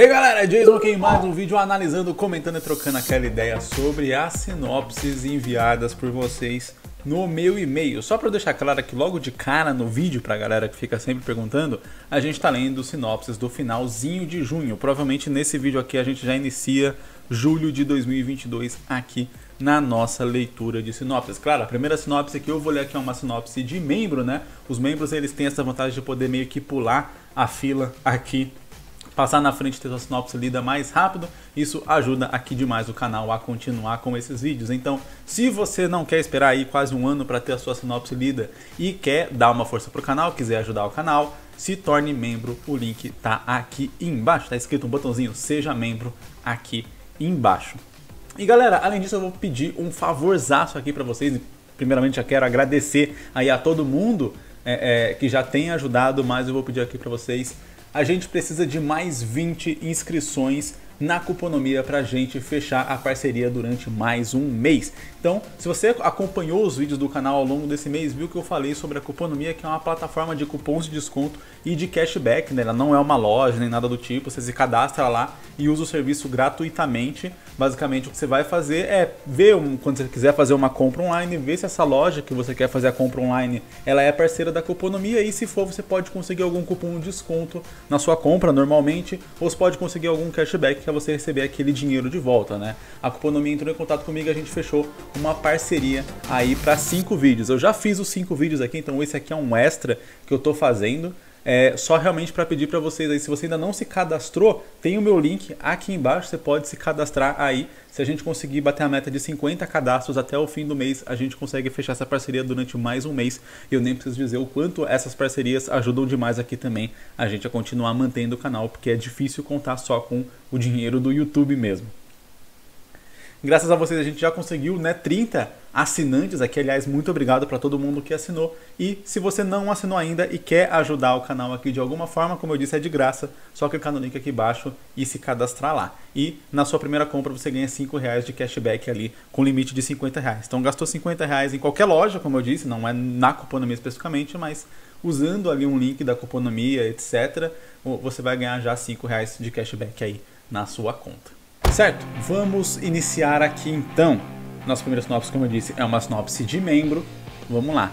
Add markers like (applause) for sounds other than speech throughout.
Hey galera, Jason aqui em mais um vídeo analisando, comentando e trocando aquela ideia sobre as sinopses enviadas por vocês no meu e-mail. Só para deixar claro que logo de cara no vídeo, para a galera que fica sempre perguntando, a gente está lendo sinopses do finalzinho de junho. Provavelmente nesse vídeo aqui a gente já inicia julho de 2022 aqui na nossa leitura de sinopses. Claro, a primeira sinopse que eu vou ler aqui é uma sinopse de membro, né? Os membros eles têm essa vantagem de poder meio que pular a fila aqui passar na frente ter sua sinopse lida mais rápido, isso ajuda aqui demais o canal a continuar com esses vídeos. Então, se você não quer esperar aí quase um ano para ter a sua sinopse lida e quer dar uma força pro canal, quiser ajudar o canal, se torne membro, o link tá aqui embaixo, tá escrito um botãozinho seja membro aqui embaixo. E galera, além disso eu vou pedir um favorzaço aqui para vocês, primeiramente já quero agradecer aí a todo mundo é, é, que já tem ajudado, mas eu vou pedir aqui para vocês a gente precisa de mais 20 inscrições na Cuponomia para a gente fechar a parceria durante mais um mês. Então, se você acompanhou os vídeos do canal ao longo desse mês, viu que eu falei sobre a Cuponomia, que é uma plataforma de cupons de desconto e de cashback, né? Ela não é uma loja nem nada do tipo, você se cadastra lá e usa o serviço gratuitamente. Basicamente, o que você vai fazer é ver quando você quiser fazer uma compra online, ver se essa loja que você quer fazer a compra online, ela é parceira da Cuponomia e se for, você pode conseguir algum cupom de desconto na sua compra normalmente, ou você pode conseguir algum cashback para você receber aquele dinheiro de volta, né? A Cuponomia entrou em contato comigo, a gente fechou uma parceria aí para cinco vídeos. Eu já fiz os cinco vídeos aqui, então esse aqui é um extra que eu estou fazendo. É, só realmente para pedir para vocês aí, se você ainda não se cadastrou, tem o meu link aqui embaixo, você pode se cadastrar aí. Se a gente conseguir bater a meta de 50 cadastros até o fim do mês, a gente consegue fechar essa parceria durante mais um mês. E eu nem preciso dizer o quanto essas parcerias ajudam demais aqui também a gente a continuar mantendo o canal, porque é difícil contar só com o dinheiro do YouTube mesmo. Graças a vocês a gente já conseguiu, né, 30 assinantes aqui. Aliás, muito obrigado para todo mundo que assinou. E se você não assinou ainda e quer ajudar o canal aqui de alguma forma, como eu disse, é de graça. Só clicar no link aqui embaixo e se cadastrar lá. E na sua primeira compra você ganha 5 reais de cashback ali com limite de 50 reais. Então gastou 50 reais em qualquer loja, como eu disse, não é na Cuponomia especificamente, mas usando ali um link da Cuponomia, etc., você vai ganhar já 5 reais de cashback aí na sua conta. Certo, vamos iniciar aqui então. Nossa primeira sinopse, como eu disse, é uma sinopse de membro. Vamos lá.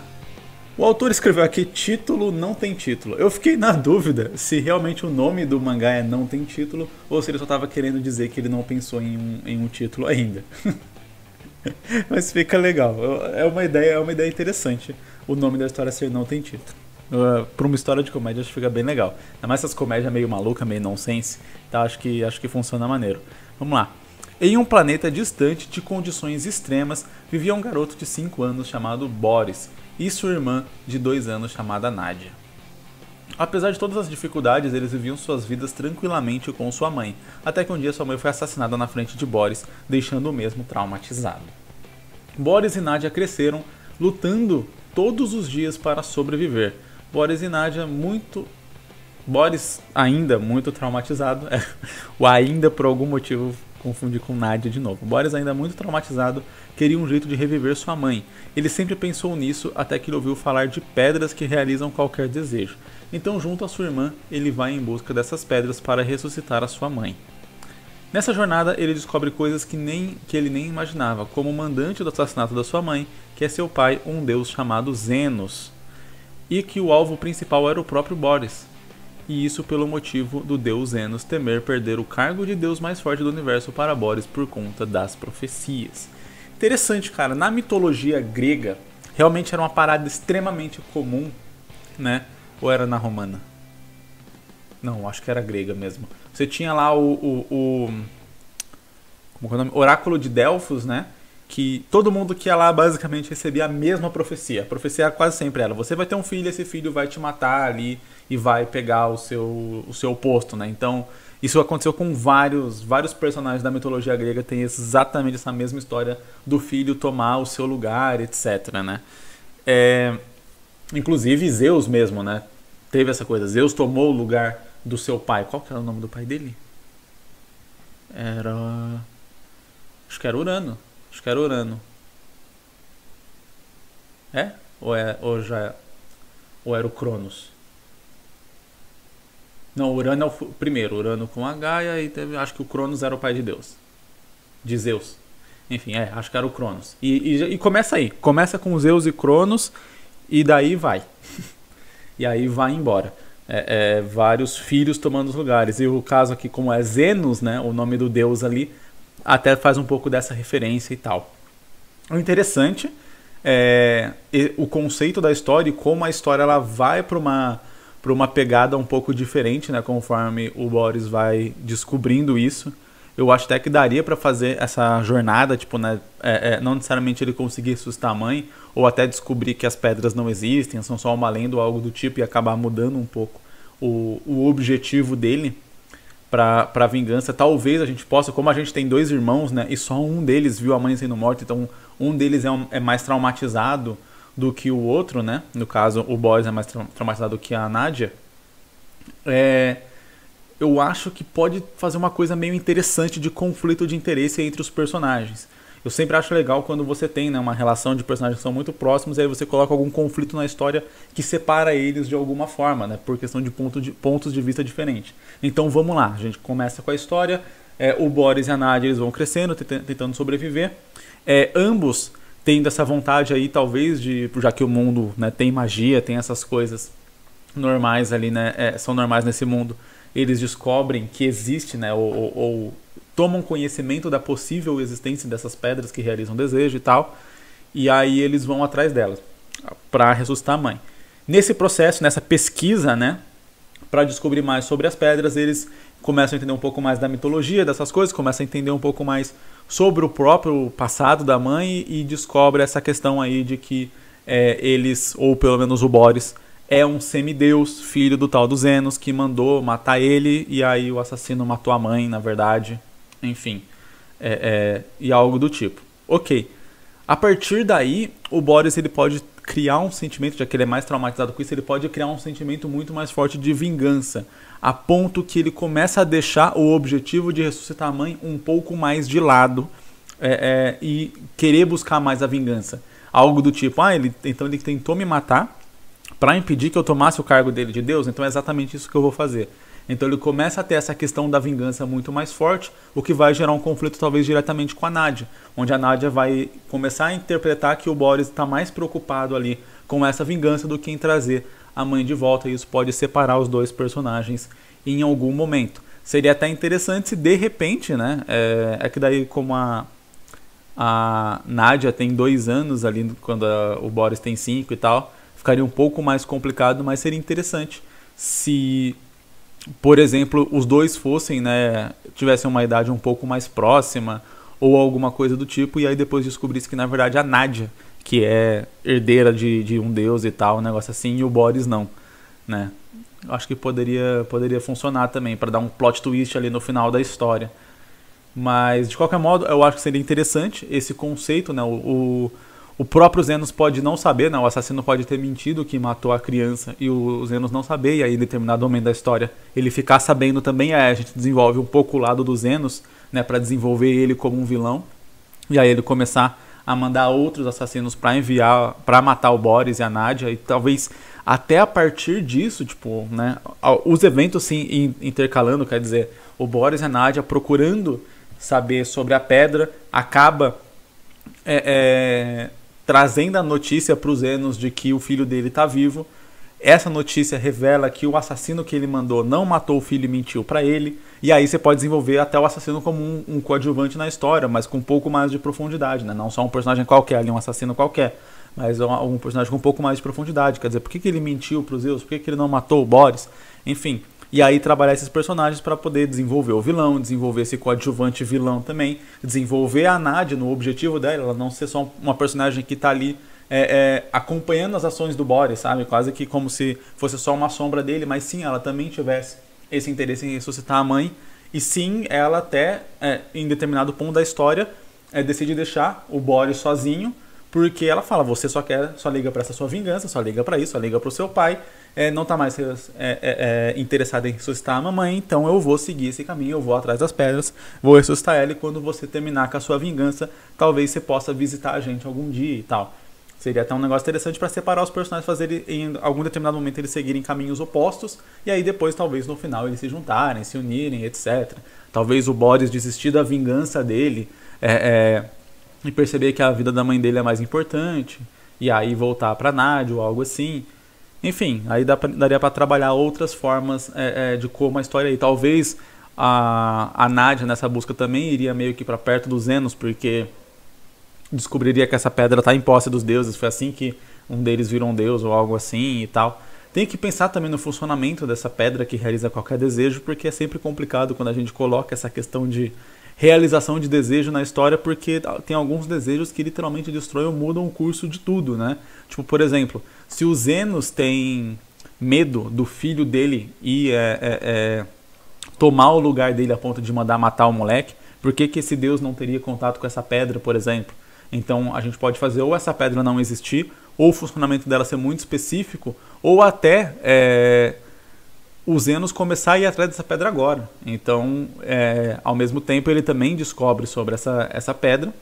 O autor escreveu aqui título não tem título. Eu fiquei na (laughs) dúvida se realmente o nome do mangá é não tem título ou se ele só estava querendo dizer que ele não pensou em um, em um título ainda. (laughs) Mas fica legal. É uma ideia, é uma ideia interessante. O nome da história ser não tem título. Uh, é, para uma história de comédia acho que fica bem legal. Ainda mais essas comédias meio maluca, meio nonsense, tá? Acho que acho que funciona maneiro. Vamos lá. Em um planeta distante de condições extremas, vivia um garoto de 5 anos chamado Boris e sua irmã de 2 anos chamada Nadia. Apesar de todas as dificuldades, eles viviam suas vidas tranquilamente com sua mãe, até que um dia sua mãe foi assassinada na frente de Boris, deixando o mesmo traumatizado. Boris e Nadia cresceram lutando todos os dias para sobreviver. Boris e Nadia muito Boris, ainda muito traumatizado, é, (laughs) o ainda por algum motivo confundi com Nadia de novo. Boris, ainda muito traumatizado, queria um jeito de reviver sua mãe. Ele sempre pensou nisso até que ele ouviu falar de pedras que realizam qualquer desejo. Então, junto à sua irmã, ele vai em busca dessas pedras para ressuscitar a sua mãe. Nessa jornada, ele descobre coisas que, nem, que ele nem imaginava, como o mandante do assassinato da sua mãe, que é seu pai, um deus chamado Zenos, e que o alvo principal era o próprio Boris e isso pelo motivo do deus Enos temer perder o cargo de deus mais forte do universo para Boris por conta das profecias. Interessante, cara, na mitologia grega, realmente era uma parada extremamente comum, né? Ou era na romana? Não, acho que era grega mesmo. Você tinha lá o. o, o como é o nome? Oráculo de Delfos, né? que todo mundo que ia lá basicamente recebia a mesma profecia. A profecia é quase sempre era: você vai ter um filho, esse filho vai te matar ali e vai pegar o seu, o seu posto, né? Então, isso aconteceu com vários, vários personagens da mitologia grega, tem exatamente essa mesma história do filho tomar o seu lugar, etc, né? É, inclusive Zeus mesmo, né? Teve essa coisa. Zeus tomou o lugar do seu pai. Qual que era o nome do pai dele? Era acho que era Urano que era Urano, É? Ou, é? ou já. É, ou era o Cronos? Não, Urano é o primeiro, Urano com Gaia e teve, acho que o Cronos era o pai de Deus. De Zeus. Enfim, é, acho que era o Cronos. E, e, e começa aí. Começa com Zeus e Cronos, e daí vai. (laughs) e aí vai embora. É, é, vários filhos tomando os lugares. E o caso aqui, como é Zenos, né, o nome do deus ali, até faz um pouco dessa referência e tal. O interessante é o conceito da história e como a história ela vai para uma para uma pegada um pouco diferente, né, conforme o Boris vai descobrindo isso. Eu acho até que daria para fazer essa jornada, tipo, né, é, é, não necessariamente ele conseguir assustar a mãe, ou até descobrir que as pedras não existem, são só uma lenda ou algo do tipo, e acabar mudando um pouco o, o objetivo dele para vingança. Talvez a gente possa, como a gente tem dois irmãos, né? E só um deles viu a mãe sendo morta, então um deles é, um, é mais traumatizado do que o outro, né? No caso, o Boris é mais tra traumatizado que a Nadia. É, eu acho que pode fazer uma coisa meio interessante de conflito de interesse entre os personagens. Eu sempre acho legal quando você tem né, uma relação de personagens que são muito próximos e aí você coloca algum conflito na história que separa eles de alguma forma, né? Por questão de, ponto de pontos de vista diferentes. Então vamos lá, a gente começa com a história. É, o Boris e a Nadia eles vão crescendo, tentando sobreviver. É, ambos tendo essa vontade aí, talvez, de. Já que o mundo né, tem magia, tem essas coisas normais ali, né? É, são normais nesse mundo. Eles descobrem que existe, né? Ou, ou, tomam conhecimento da possível existência dessas pedras que realizam desejo e tal, e aí eles vão atrás delas para ressuscitar a mãe. Nesse processo, nessa pesquisa, né, para descobrir mais sobre as pedras, eles começam a entender um pouco mais da mitologia dessas coisas, começam a entender um pouco mais sobre o próprio passado da mãe e descobre essa questão aí de que é, eles, ou pelo menos o Boris, é um semideus, filho do tal dos Enos, que mandou matar ele, e aí o assassino matou a mãe, na verdade, enfim, é, é, e algo do tipo. Ok. A partir daí, o Boris ele pode criar um sentimento, já que ele é mais traumatizado com isso, ele pode criar um sentimento muito mais forte de vingança, a ponto que ele começa a deixar o objetivo de ressuscitar a mãe um pouco mais de lado é, é e querer buscar mais a vingança. Algo do tipo, ah, ele, então ele tentou me matar para impedir que eu tomasse o cargo dele de Deus, então é exatamente isso que eu vou fazer. Então ele começa a ter essa questão da vingança muito mais forte, o que vai gerar um conflito talvez diretamente com a Nádia, onde a Nádia vai começar a interpretar que o Boris está mais preocupado ali com essa vingança do que em trazer a mãe de volta, e isso pode separar os dois personagens em algum momento. Seria até interessante se de repente, né? É, é que daí, como a, a Nádia tem dois anos ali, quando a, o Boris tem cinco e tal, ficaria um pouco mais complicado, mas seria interessante se por exemplo, os dois fossem, né, tivessem uma idade um pouco mais próxima ou alguma coisa do tipo, e aí depois descobrisse que na verdade a Nádia, que é herdeira de, de um deus e tal, um negócio assim, e o Boris não, né? Acho que poderia, poderia funcionar também para dar um plot twist ali no final da história. Mas de qualquer modo, eu acho que seria interessante esse conceito, né? o, o o próprio Zenos pode não saber, né? o assassino pode ter mentido que matou a criança e o Zenos não saber, e aí em determinado momento da história ele ficar sabendo também, a gente desenvolve um pouco o lado do Zenos, né, para desenvolver ele como um vilão, e aí ele começar a mandar outros assassinos para enviar, para matar o Boris e a Nadia, e talvez até a partir disso, tipo, né, os eventos se intercalando, quer dizer, o Boris e a Nadia procurando saber sobre a pedra, acaba... É, é, trazendo a notícia para os Enos de que o filho dele está vivo. Essa notícia revela que o assassino que ele mandou não matou o filho e mentiu para ele. E aí você pode desenvolver até o assassino como um, um, coadjuvante na história, mas com um pouco mais de profundidade, né? Não só um personagem qualquer ali, um assassino qualquer, mas um, um personagem com um pouco mais de profundidade. Quer dizer, por que, que ele mentiu para os Zeus? Por que, que ele não matou o Boris? Enfim, e aí trabalhar esses personagens para poder desenvolver o vilão, desenvolver esse coadjuvante vilão também, desenvolver a Nadia no objetivo dela, ela não ser só uma personagem que está ali é, é, acompanhando as ações do Boris, sabe? Quase que como se fosse só uma sombra dele, mas sim, ela também tivesse esse interesse em ressuscitar a mãe, e sim, ela até, é, em determinado ponto da história, é, decide deixar o Boris sozinho porque ela fala, você só quer, só liga para essa sua vingança, só liga para isso, só liga para o seu pai, é, não está mais é, é, é em ressuscitar a mamãe, então eu vou seguir esse caminho, eu vou atrás das pedras, vou ressuscitar ela e quando você terminar com a sua vingança, talvez você possa visitar a gente algum dia e tal. Seria até um negócio interessante para separar os personagens, fazer em algum determinado momento eles seguirem caminhos opostos, e aí depois, talvez no final, eles se juntarem, se unirem, etc. Talvez o Boris desistir da vingança dele, é, é e perceber que a vida da mãe dele é mais importante, e aí voltar para Nádia ou algo assim. Enfim, aí dá pra, daria para trabalhar outras formas é, é, de como a história aí. Talvez a, a Nádia nessa busca também iria meio que para perto dos Zenos, porque descobriria que essa pedra está em posse dos deuses. Foi assim que um deles virou um deus ou algo assim e tal. Tem que pensar também no funcionamento dessa pedra que realiza qualquer desejo, porque é sempre complicado quando a gente coloca essa questão de realização de desejo na história, porque tem alguns desejos que literalmente destroem ou mudam o curso de tudo, né? Tipo, por exemplo, se o Zenos tem medo do filho dele e é, é, é, tomar o lugar dele a ponto de mandar matar o moleque, por que, que esse deus não teria contato com essa pedra, por exemplo? Então a gente pode fazer ou essa pedra não existir, ou o funcionamento dela ser muito específico, ou até é, o Zenos começar a ir atrás dessa pedra agora. Então, é, ao mesmo tempo, ele também descobre sobre essa, essa pedra,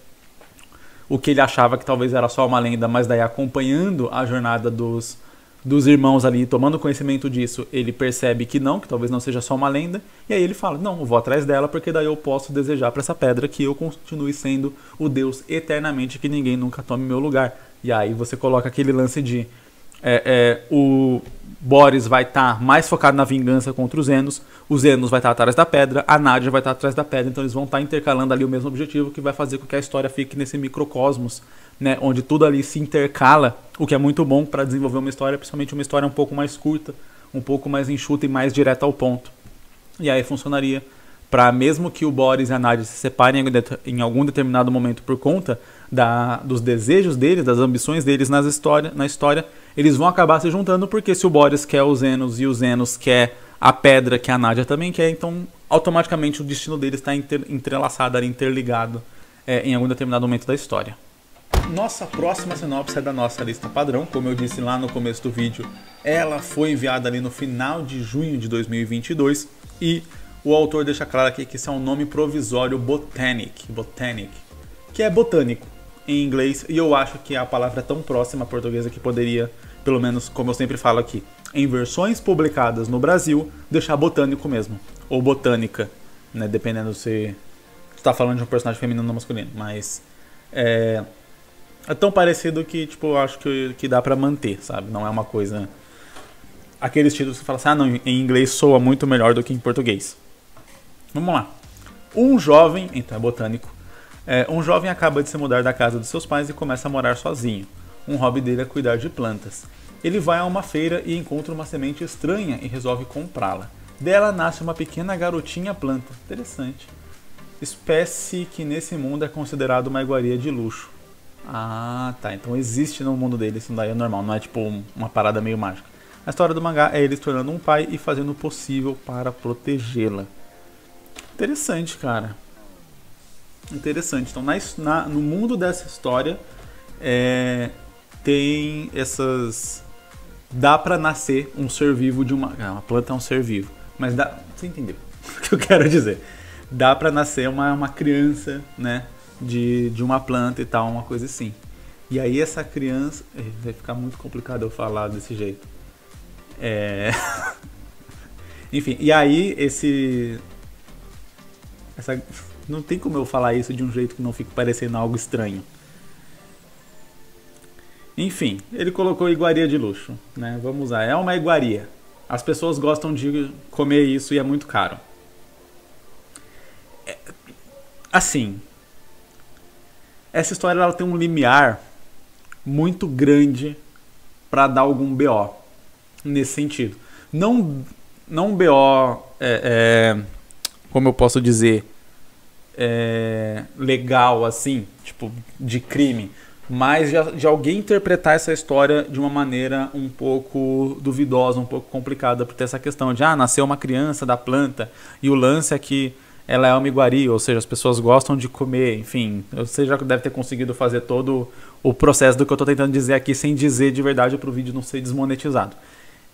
o que ele achava que talvez era só uma lenda, mas daí acompanhando a jornada dos, dos irmãos ali, tomando conhecimento disso, ele percebe que não, que talvez não seja só uma lenda, e aí ele fala: Não, eu vou atrás dela porque daí eu posso desejar para essa pedra que eu continue sendo o Deus eternamente, que ninguém nunca tome meu lugar. E aí você coloca aquele lance de. É, é, o Boris vai estar tá mais focado na vingança contra os Enos, os Zenos vai estar tá atrás da pedra, a Nádia vai estar tá atrás da pedra, então eles vão estar tá intercalando ali o mesmo objetivo que vai fazer com que a história fique nesse microcosmos, né, onde tudo ali se intercala, o que é muito bom para desenvolver uma história, principalmente uma história um pouco mais curta, um pouco mais enxuta e mais direta ao ponto. E aí funcionaria para mesmo que o Boris e a Nádia se separem em algum determinado momento por conta, da, dos desejos deles, das ambições deles nas história, na história, eles vão acabar se juntando, porque se o Boris quer o Zenos e o Zenos quer a pedra que a Nádia também quer, então automaticamente o destino deles está entrelaçado, interligado é, em algum determinado momento da história. Nossa próxima sinopse é da nossa lista padrão, como eu disse lá no começo do vídeo, ela foi enviada ali no final de junho de 2022 e o autor deixa claro aqui que isso é um nome provisório Botanic, Botanic, que é botânico, em inglês e eu acho que é a palavra é tão próxima à portuguesa que poderia, pelo menos como eu sempre falo aqui, em versões publicadas no Brasil, deixar botânico mesmo, ou botânica, né, dependendo se está falando de um personagem feminino ou masculino, mas é, é tão parecido que tipo eu acho que, que dá para manter, sabe? Não é uma coisa aqueles títulos que fala assim, ah não, em inglês soa muito melhor do que em português. Vamos lá. Um jovem, então é botânico, é, um jovem acaba de se mudar da casa dos seus pais e começa a morar sozinho. Um hobby dele é cuidar de plantas. Ele vai a uma feira e encontra uma semente estranha e resolve comprá-la. Dela nasce uma pequena garotinha planta. Interessante. Espécie que nesse mundo é considerada uma iguaria de luxo. Ah, tá. Então existe no mundo dele, isso daí é normal, não é tipo uma parada meio mágica. A história do mangá é ele se tornando um pai e fazendo o possível para protegê-la. Interessante, cara. Interessante. Então, na, na, no mundo dessa história, é, tem essas. Dá para nascer um ser vivo de uma. É, uma planta é um ser vivo. Mas dá. Você entendeu (laughs) o que eu quero dizer? Dá para nascer uma, uma criança, né? De, de uma planta e tal, uma coisa assim. E aí essa criança. É, vai ficar muito complicado eu falar desse jeito. É. (laughs) Enfim, e aí esse. Essa. Não tem como eu falar isso de um jeito que não fique parecendo algo estranho. Enfim, ele colocou iguaria de luxo, né? Vamos lá, É uma iguaria. As pessoas gostam de comer isso e é muito caro. É... Assim, essa história ela tem um limiar muito grande para dar algum BO nesse sentido. Não, não BO, é, é, como eu posso dizer, é, legal, assim, tipo, de crime, mas de, de, alguém interpretar essa história de uma maneira um pouco duvidosa, um pouco complicada, por ter essa questão de, ah, nasceu uma criança da planta e o lance é que ela é uma iguaria, ou seja, as pessoas gostam de comer, enfim, você já deve ter conseguido fazer todo o processo do que eu estou tentando dizer aqui sem dizer de verdade para o vídeo não ser desmonetizado.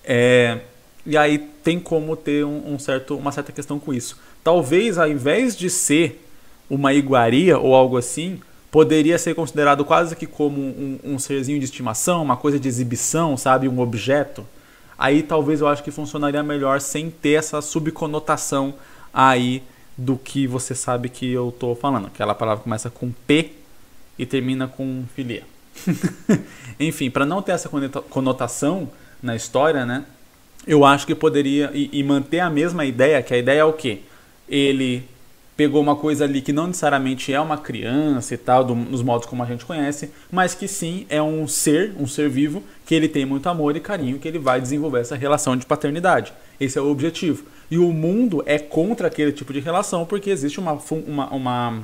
É, e aí tem como ter um, um, certo, uma certa questão com isso. Talvez ao invés de ser uma iguaria ou algo assim, poderia ser considerado quase que como um, um serzinho de estimação, uma coisa de exibição, sabe? Um objeto. Aí talvez eu acho que funcionaria melhor sem ter essa subconotação aí do que você sabe que eu tô falando. Aquela palavra começa com P e termina com filia. (laughs) Enfim, para não ter essa conotação na história, né? Eu acho que poderia e, e manter a mesma ideia, que a ideia é o quê? Ele pegou uma coisa ali que não necessariamente é uma criança e tal, do, nos modos como a gente conhece, mas que sim é um ser, um ser vivo, que ele tem muito amor e carinho, que ele vai desenvolver essa relação de paternidade. Esse é o objetivo. E o mundo é contra aquele tipo de relação, porque existe uma, uma, uma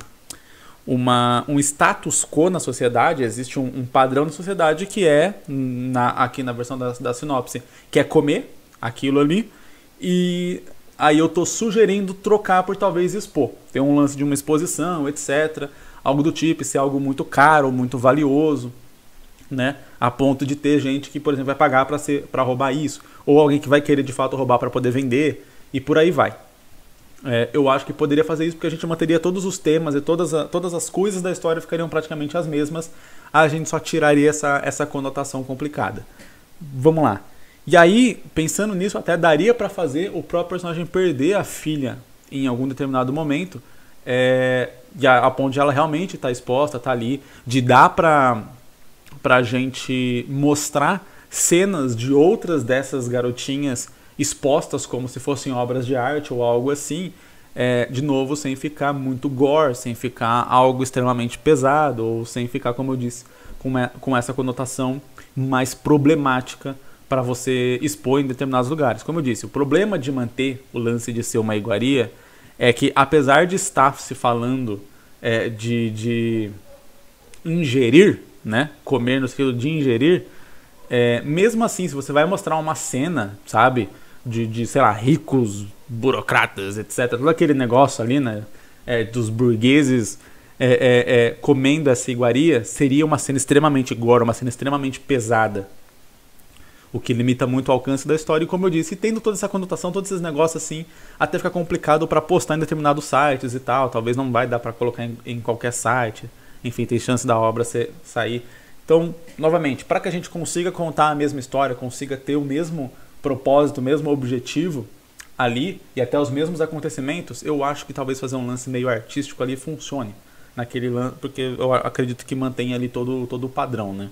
uma, um status quo na sociedade, existe um, um padrão na sociedade que é, na, aqui na versão da, da, sinopse, que é comer aquilo ali e aí eu estou sugerindo trocar por talvez expor. Ter um lance de uma exposição, etc. Algo do tipo, se é algo muito caro, muito valioso, né? A ponto de ter gente que, por exemplo, vai pagar para roubar isso. Ou alguém que vai querer de fato roubar para poder vender e por aí vai. É, eu acho que poderia fazer isso porque a gente manteria todos os temas e todas, a, todas as coisas da história ficariam praticamente as mesmas. A gente só tiraria essa, essa conotação complicada. Vamos lá. E aí, pensando nisso, até daria para fazer o próprio personagem perder a filha em algum determinado momento, é, e a, a ponto de ela realmente estar tá exposta, tá ali, de dar para pra gente mostrar cenas de outras dessas garotinhas expostas como se fossem obras de arte ou algo assim, é, de novo, sem ficar muito gore, sem ficar algo extremamente pesado, ou sem ficar, como eu disse, com, com essa conotação mais problemática para você expor em determinados lugares. Como eu disse, o problema de manter o lance de ser uma iguaria é que, apesar de estar se falando é, de, de ingerir, né? Comer no sentido de ingerir, é, mesmo assim, se você vai mostrar uma cena, sabe? De, de, sei lá, ricos, burocratas, etc. Todo aquele negócio ali, né? É, dos burgueses é, é, é, comendo essa iguaria, seria uma cena extremamente gore, uma cena extremamente pesada, o que limita muito o alcance da história. E como eu disse, tendo toda essa conotação, todos esses negócios assim, até fica complicado para postar em determinados sites e tal. Talvez não vai dar para colocar em, em, qualquer site. Enfim, tem chance da obra ser, sair. Então, novamente, para que a gente consiga contar a mesma história, consiga ter o mesmo propósito, o mesmo objetivo ali e até os mesmos acontecimentos, eu acho que talvez fazer um lance meio artístico ali funcione naquele lance, porque eu acredito que mantém ali todo todo o padrão, né?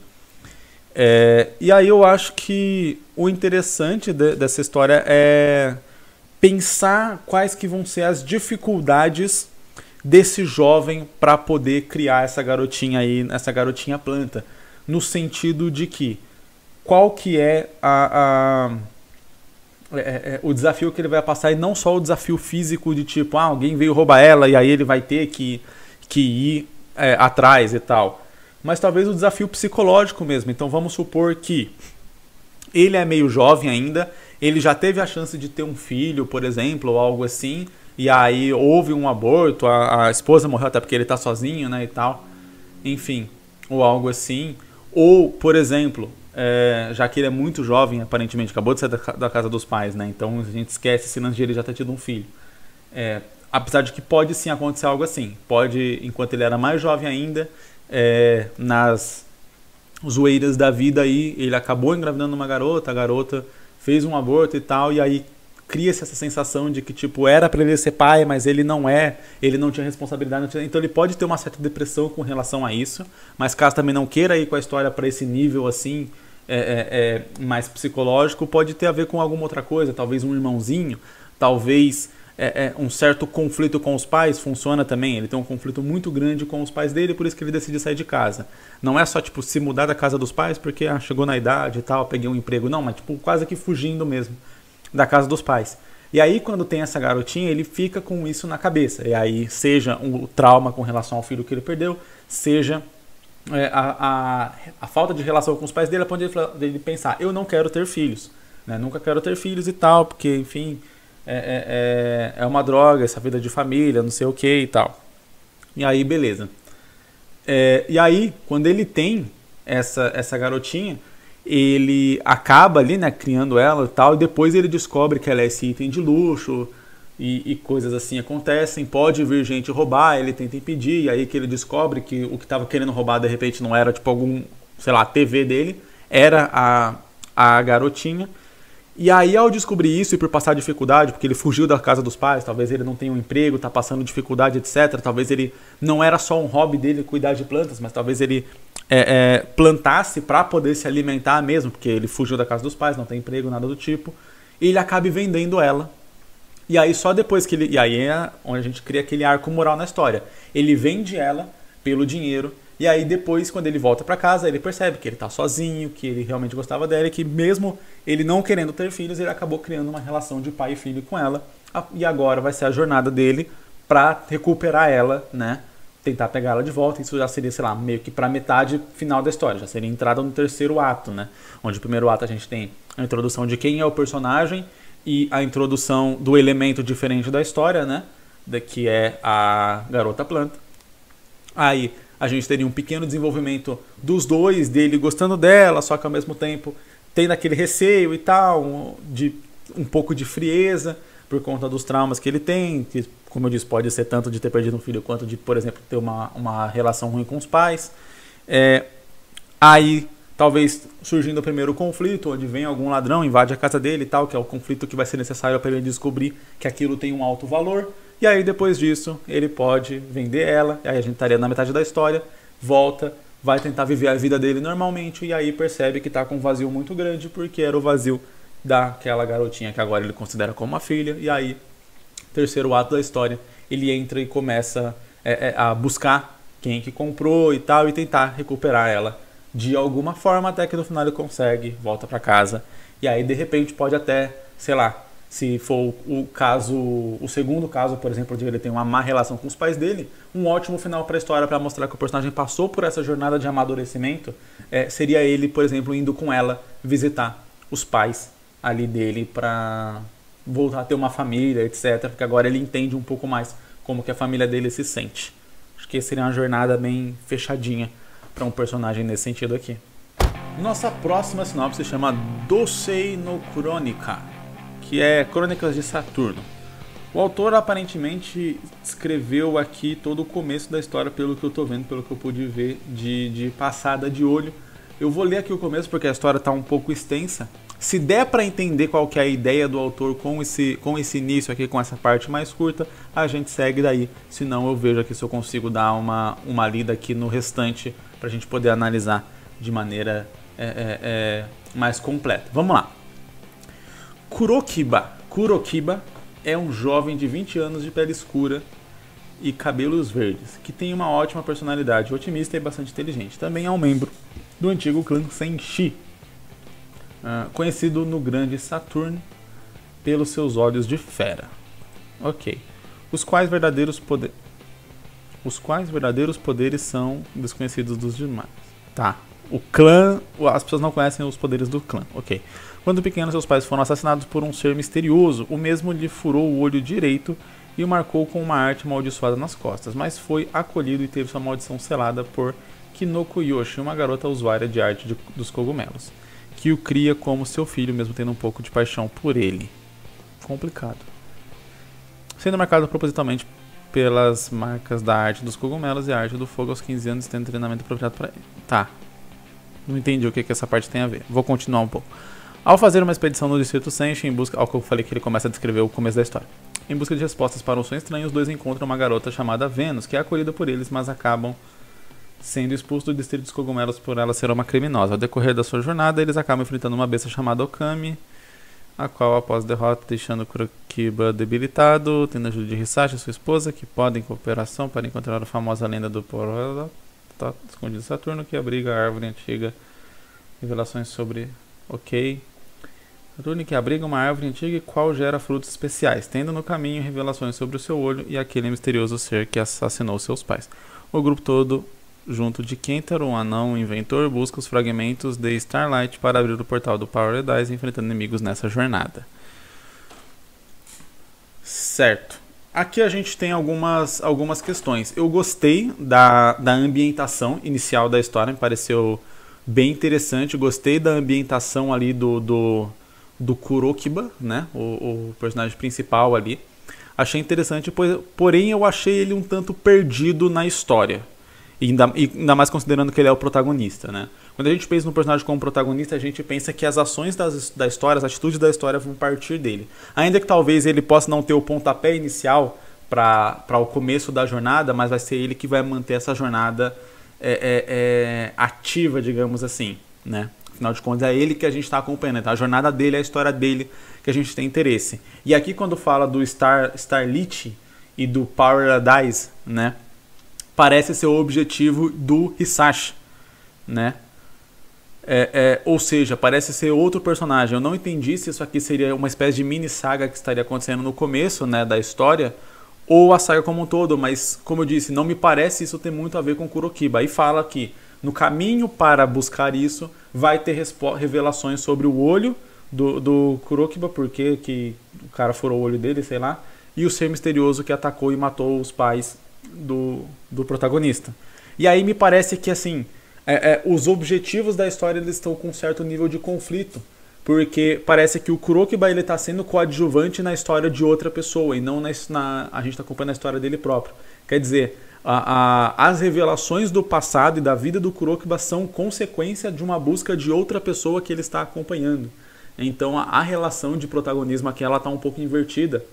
É, e aí eu acho que o interessante de, dessa história é pensar quais que vão ser as dificuldades desse jovem para poder criar essa garotinha aí, essa garotinha planta, no sentido de que qual que é, a, a, é, é, é o desafio que ele vai passar e não só o desafio físico de tipo ah, alguém veio roubar ela e aí ele vai ter que, que ir é, atrás e tal mas talvez o desafio psicológico mesmo. Então vamos supor que ele é meio jovem ainda, ele já teve a chance de ter um filho, por exemplo, ou algo assim, e aí houve um aborto, a, a esposa morreu até porque ele está sozinho, né, e tal. Enfim, ou algo assim. Ou, por exemplo, é, já que ele é muito jovem, aparentemente, acabou de sair da, da, casa dos pais, né? Então a gente esquece se lance de ele já ter tido um filho. É, apesar de que pode sim acontecer algo assim. Pode, enquanto ele era mais jovem ainda, é, nas zoeiras da vida aí, ele acabou engravidando uma garota, a garota fez um aborto e tal, e aí cria-se essa sensação de que tipo era para ele ser pai, mas ele não é, ele não tinha responsabilidade, não tinha... então ele pode ter uma certa depressão com relação a isso, mas caso também não queira ir com a história para esse nível assim é, é, é, mais psicológico, pode ter a ver com alguma outra coisa, talvez um irmãozinho, talvez é, é, um certo conflito com os pais funciona também. Ele tem um conflito muito grande com os pais dele, por isso que ele decide sair de casa. Não é só, tipo, se mudar da casa dos pais porque ah, chegou na idade e tal, peguei um emprego. Não, mas, tipo, quase que fugindo mesmo da casa dos pais. E aí, quando tem essa garotinha, ele fica com isso na cabeça. E aí, seja o um trauma com relação ao filho que ele perdeu, seja é, a, a, a, falta de relação com os pais dele, pode ponto de ele, ele pensar: eu não quero ter filhos. Né? Nunca quero ter filhos e tal, porque, enfim é, é, é, é, uma droga, essa vida de família, não sei o que e tal. E aí, beleza. É, e aí, quando ele tem essa, essa garotinha, ele acaba ali, né, criando ela e tal, e depois ele descobre que ela é esse item de luxo e, e coisas assim acontecem. Pode vir gente roubar, ele tenta impedir, e aí que ele descobre que o que estava querendo roubar de repente não era tipo algum, sei lá, TV dele, era a, a garotinha. E aí, ao descobrir isso e por passar dificuldade, porque ele fugiu da casa dos pais, talvez ele não tenha um emprego, está passando dificuldade, etc. Talvez ele não era só um hobby dele cuidar de plantas, mas talvez ele é, é, plantasse para poder se alimentar mesmo, porque ele fugiu da casa dos pais, não tem emprego, nada do tipo. E ele acabe vendendo ela. E aí, só depois que ele. E aí é onde a gente cria aquele arco moral na história. Ele vende ela pelo dinheiro e aí depois, quando ele volta para casa, ele percebe que ele tá sozinho, que ele realmente gostava dela e que mesmo ele não querendo ter filhos, ele acabou criando uma relação de pai e filho com ela. E agora vai ser a jornada dele para recuperar ela, né? Tentar pegar ela de volta. Isso já seria, sei lá, meio que pra metade final da história. Já seria entrada no terceiro ato, né? Onde o primeiro ato a gente tem a introdução de quem é o personagem e a introdução do elemento diferente da história, né? que é a garota planta. Aí a gente teria um pequeno desenvolvimento dos dois, dele gostando dela, só que ao mesmo tempo tendo aquele receio e tal, um, de um pouco de frieza por conta dos traumas que ele tem, que, como eu disse, pode ser tanto de ter perdido um filho quanto de, por exemplo, ter uma, uma relação ruim com os pais. É, aí, talvez surgindo o primeiro conflito, onde vem algum ladrão, invade a casa dele e tal, que é o conflito que vai ser necessário para ele descobrir que aquilo tem um alto valor. E aí depois disso ele pode vender ela, aí a gente estaria na metade da história, volta, vai tentar viver a vida dele normalmente e aí percebe que está com um vazio muito grande porque era o vazio daquela garotinha que agora ele considera como uma filha. E aí, terceiro ato da história, ele entra e começa é, é, a buscar quem que comprou e tal e tentar recuperar ela de alguma forma até que no final ele consegue, volta para casa. E aí de repente pode até, sei lá, se for o caso, o segundo caso, por exemplo, de ele ter uma má relação com os pais dele, um ótimo final para a história para mostrar que o personagem passou por essa jornada de amadurecimento é, seria ele, por exemplo, indo com ela visitar os pais ali dele para voltar a ter uma família, etc. Porque agora ele entende um pouco mais como que a família dele se sente. Acho que seria uma jornada bem fechadinha para um personagem nesse sentido aqui. Nossa próxima sinopse se chama Dosei no Crônica que é Crônicas de Saturno. O autor aparentemente escreveu aqui todo o começo da história, pelo que eu estou vendo, pelo que eu pude ver de, de passada de olho. Eu vou ler aqui o começo porque a história está um pouco extensa. Se der para entender qual que é a ideia do autor com esse, com esse início aqui, com essa parte mais curta, a gente segue daí. Se não, eu vejo aqui se eu consigo dar uma, uma lida aqui no restante para a gente poder analisar de maneira é, é, é, mais completa. Vamos lá. Kurokiba. Kurokiba é um jovem de 20 anos de pele escura e cabelos verdes, que tem uma ótima personalidade, otimista e bastante inteligente. Também é um membro do antigo clã Senshi, ah, conhecido no grande Saturn pelos seus olhos de fera. Ok. Os quais verdadeiros poderes. Os quais verdadeiros poderes são desconhecidos dos demais. Tá. O clã. As pessoas não conhecem os poderes do clã. Ok. Quando pequeno, seus pais foram assassinados por um ser misterioso. O mesmo lhe furou o olho direito e o marcou com uma arte amaldiçoada nas costas, mas foi acolhido e teve sua maldição selada por Kinoko Yoshi, uma garota usuária de arte de, dos cogumelos, que o cria como seu filho, mesmo tendo um pouco de paixão por ele. Complicado. Sendo marcado propositalmente pelas marcas da arte dos cogumelos e a arte do fogo aos 15 anos, tendo treinamento apropriado para ele. Tá. Não entendi o que, que essa parte tem a ver. Vou continuar um pouco. Ao fazer uma expedição no distrito Senshi em busca, ao que eu falei que ele começa a descrever o começo da história. Em busca de respostas para um sonho estranho, os dois encontram uma garota chamada Vênus que é acolhida por eles, mas acabam sendo expulsos do distrito dos cogumelos por ela ser uma criminosa. Ao decorrer da sua jornada, eles acabam enfrentando uma besta chamada Okami, a qual, após derrota, deixando Kurokiba debilitado, tendo a ajuda de Hisashi, sua esposa, que podem em cooperação para encontrar a famosa lenda do Poro tá, escondido Saturno, que abriga a árvore antiga, revelações sobre Ok, Rune que abriga uma árvore antiga e qual gera frutos especiais, tendo no caminho revelações sobre o seu olho e aquele misterioso ser que assassinou seus pais. O grupo todo, junto de Kentaro, um anão inventor, busca os fragmentos de Starlight para abrir o portal do Power Dice, enfrentando inimigos nessa jornada. Certo. Aqui a gente tem algumas, algumas questões. Eu gostei da, da ambientação inicial da história, me pareceu bem interessante. Gostei da ambientação ali do, do do Kurokiba, né? O, o personagem principal ali. Achei interessante, pois, porém eu achei ele um tanto perdido na história. E ainda, e ainda mais considerando que ele é o protagonista, né? Quando a gente pensa no personagem como protagonista, a gente pensa que as ações das, da história, as atitudes da história vão partir dele. Ainda que talvez ele possa não ter o pontapé inicial para o começo da jornada, mas vai ser ele que vai manter essa jornada é, é, é, ativa, digamos assim, né? Afinal de contas, é ele que a gente está acompanhando, tá? a jornada dele, a história dele que a gente tem interesse. E aqui, quando fala do Star, Starlit e do Paradise, né? Parece ser o objetivo do Hisashi, né? É, é, ou seja, parece ser outro personagem. Eu não entendi se isso aqui seria uma espécie de mini saga que estaria acontecendo no começo né, da história, ou a saga como um todo, mas como eu disse, não me parece isso ter muito a ver com Kurokiba. Aí fala aqui no caminho para buscar isso, vai ter revelações sobre o olho do, do Kurokiba, porque que o cara furou o olho dele, sei lá, e o ser misterioso que atacou e matou os pais do, do protagonista. E aí me parece que, assim, é, é, os objetivos da história eles estão com um certo nível de conflito, porque parece que o Kurokiba ele está sendo coadjuvante na história de outra pessoa e não na, na a gente está acompanhando a história dele próprio. Quer dizer, a, a, as revelações do passado e da vida do Kurokiba são consequência de uma busca de outra pessoa que ele está acompanhando. Então a, a relação de protagonismo aqui ela está um pouco invertida